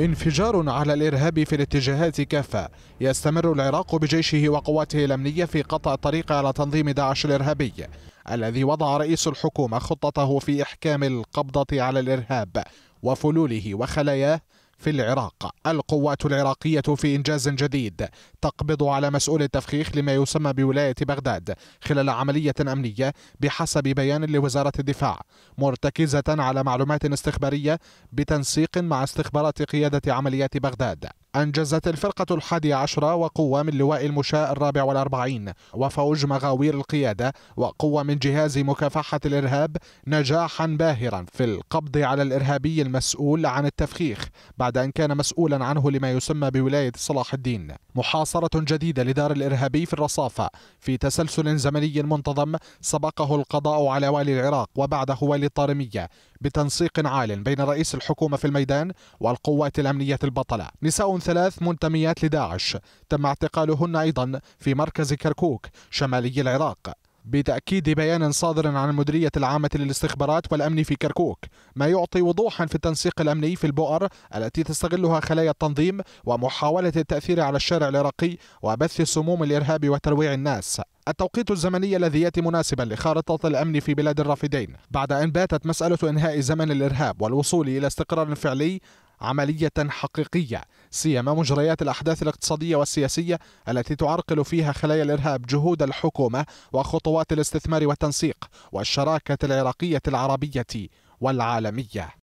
انفجار على الإرهاب في الاتجاهات كافة يستمر العراق بجيشه وقواته الأمنية في قطع الطريق على تنظيم داعش الإرهابي الذي وضع رئيس الحكومة خطته في إحكام القبضة على الإرهاب وفلوله وخلاياه في العراق القوات العراقية في إنجاز جديد تقبض على مسؤول التفخيخ لما يسمى بولاية بغداد خلال عملية أمنية بحسب بيان لوزارة الدفاع مرتكزة على معلومات استخبارية بتنسيق مع استخبارات قيادة عمليات بغداد أنجزت الفرقة الحادية عشرة وقوة من لواء المشاة الرابع والأربعين وفوج مغاوير القيادة وقوة من جهاز مكافحة الإرهاب نجاحا باهرا في القبض على الإرهابي المسؤول عن التفخيخ بعد أن كان مسؤولا عنه لما يسمى بولاية صلاح الدين محاصرة جديدة لدار الإرهابي في الرصافة في تسلسل زمني منتظم سبقه القضاء على والي العراق وبعده والي الطارمية بتنسيق عال بين رئيس الحكومة في الميدان والقوات الأمنية البطلة نساء ثلاث منتميات لداعش تم اعتقالهن أيضا في مركز كركوك شمالي العراق بتأكيد بيان صادر عن المديرية العامة للاستخبارات والأمن في كركوك ما يعطي وضوحا في التنسيق الأمني في البؤر التي تستغلها خلايا التنظيم ومحاولة التأثير على الشارع العراقي وبث السموم الإرهاب وترويع الناس التوقيت الزمني الذي ياتي مناسبا لخارطة الأمن في بلاد الرافدين بعد أن باتت مسألة إنهاء زمن الإرهاب والوصول إلى استقرار فعلي عملية حقيقية سيما مجريات الأحداث الاقتصادية والسياسية التي تعرقل فيها خلايا الإرهاب جهود الحكومة وخطوات الاستثمار والتنسيق والشراكة العراقية العربية والعالمية